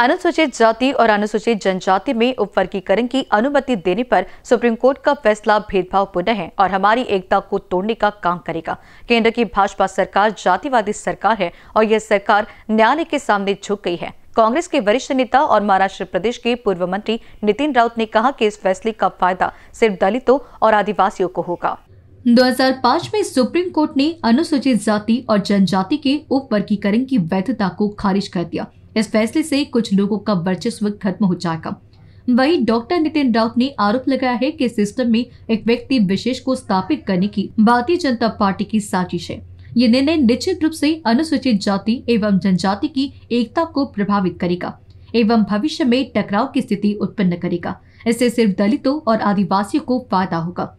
अनुसूचित जाति और अनुसूचित जनजाति में उपवर्गीकरण की अनुमति देने पर सुप्रीम कोर्ट का फैसला भेदभावपूर्ण है और हमारी एकता को तोड़ने का काम करेगा केंद्र की भाजपा सरकार जातिवादी सरकार है और यह सरकार न्यायालय के सामने झुक गई है कांग्रेस के वरिष्ठ नेता और महाराष्ट्र प्रदेश के पूर्व मंत्री नितिन राउत ने कहा कि इस फैसले का फायदा सिर्फ दलितों और आदिवासियों को होगा 2005 में सुप्रीम कोर्ट ने अनुसूचित जाति और जनजाति के उपवर्गीकरण की वैधता को खारिज कर दिया इस फैसले से कुछ लोगों का वर्चस्व खत्म हो जाएगा वही डॉक्टर नितिन राउत ने आरोप लगाया है कि सिस्टम में एक व्यक्ति विशेष को स्थापित करने की भारतीय जनता पार्टी की साजिश है ये निर्णय निश्चित रूप से अनुसूचित जाति एवं जनजाति की एकता को प्रभावित करेगा एवं भविष्य में टकराव की स्थिति उत्पन्न करेगा इससे सिर्फ दलितों और आदिवासियों को फायदा होगा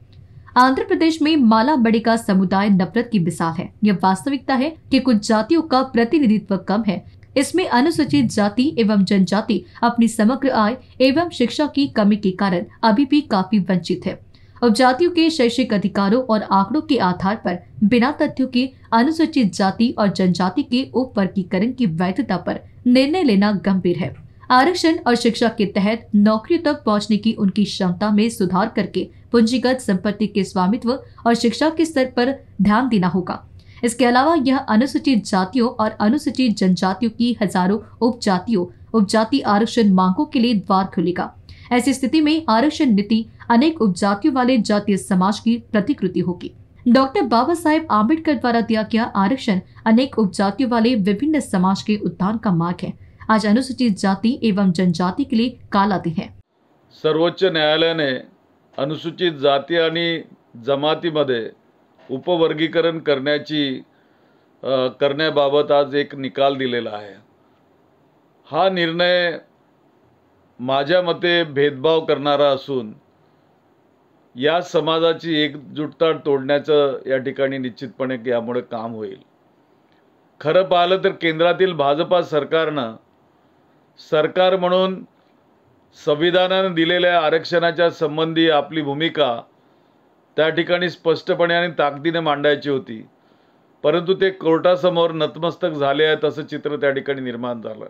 आंध्र प्रदेश में माला बड़ी का समुदाय नफरत की मिसाल है यह वास्तविकता है कि कुछ जातियों का प्रतिनिधित्व कम है इसमें अनुसूचित जाति एवं जनजाति अपनी समग्र आय एवं शिक्षा की कमी के कारण अभी भी काफी वंचित है उपजातियों के शैक्षिक अधिकारों और आंकड़ों के आधार पर बिना तथ्यों के अनुसूचित जाति और जनजाति के उप वर्गीकरण की वैधता पर निर्णय लेना गंभीर है आरक्षण और शिक्षा के तहत नौकरियों तक पहुंचने की उनकी क्षमता में सुधार करके पूंजीगत संपत्ति के स्वामित्व और शिक्षा के स्तर पर ध्यान देना होगा इसके अलावा यह अनुसूचित जातियों और अनुसूचित जनजातियों की हजारों उपजातियों उपजाति आरक्षण मांगों के लिए द्वार खुलेगा ऐसी स्थिति में आरक्षण नीति अनेक उपजातियों वाले जातीय समाज की प्रतिकृति होगी डॉक्टर बाबा साहेब आम्बेडकर द्वारा दिया गया आरक्षण अनेक उपजातियों वाले विभिन्न समाज के उत्थान का मार्ग है आज अनुसूचित जाति एवं जनजाति के लिए काल आते हैं सर्वोच्च न्यायालय ने अनुसूचित जाति आणि जमातीमध्ये उपवर्गीकरण करण्याची करण्याबाबत आज एक निकाल दिलेला आहे हा निर्णय माझ्या मते भेदभाव करणारा असून या समाजाची एकजुटता तोडण्याचं या ठिकाणी निश्चितपणे यामुळे काम होईल खरं पाहिलं तर केंद्रातील भाजपा सरकारनं सरकार म्हणून संविधानानं दिलेल्या आरक्षणाच्या संबंधी आपली भूमिका त्या ठिकाणी स्पष्टपणे आणि ताकदीने मांडायची होती परंतु ते कोर्टासमोर नतमस्तक झाले आहेत असं चित्र त्या ठिकाणी निर्माण झालं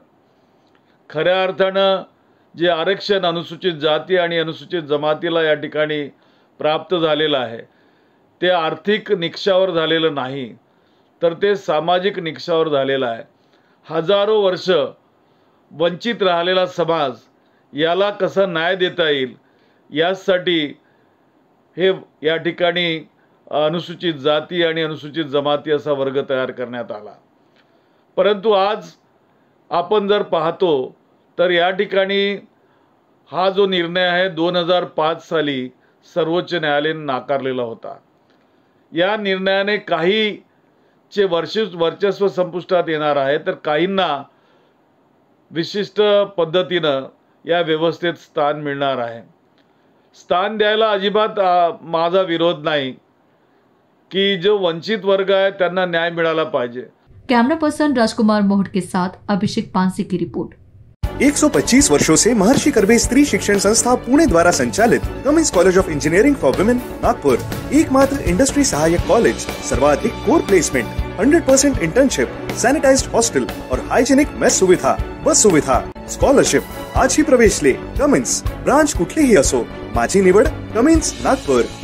खऱ्या अर्थानं जे आरक्षण अनुसूचित जाती आणि अनुसूचित जमातीला या ठिकाणी प्राप्त झालेलं आहे ते आर्थिक निकषावर झालेलं नाही तर ते सामाजिक निकषावर झालेलं आहे हजारो वर्ष वंचित राहिलेला समाज याला कसा न्याय देता येईल यासाठी हे या ठिकाणी अनुसूचित जाती आणि अनुसूचित जमाती असा वर्ग तयार करण्यात आला परंतु आज आपण जर पाहतो तर या ठिकाणी हा जो निर्णय आहे दोन हजार पाच साली सर्वोच्च न्यायालयाने नाकारलेला होता या निर्णयाने काही चे वर्ष वर्चस्व संपुष्टात येणार आहे तर काहींना विशिष्ट पद्धतीनं या व्यवस्थेत स्थान मिळणार आहे स्थान द्यायला अजिबा माझा विरोध नहीं की जो वंचित वर्ग है न्याय मिलाजे कैमरा पर्सन राजकुमार मोहट के साथ अभिषेक पांसे की रिपोर्ट 125 वर्षों से महर्षि कर्वे स्त्री शिक्षण संस्था पुणे द्वारा संचालित Cummins college of engineering for women Nagpur एकमात्र इंडस्ट्री सहायक कॉलेज सर्वाधिक core placement 100% percent internship sanitized hostel और हाइजेनिक मेस सुविधा बस सुविधा स्कॉलरशिप आजही प्रवेशले कमेंट्स ब्रांच कुठलीही असो माझी निवड कमिन्स नागपूर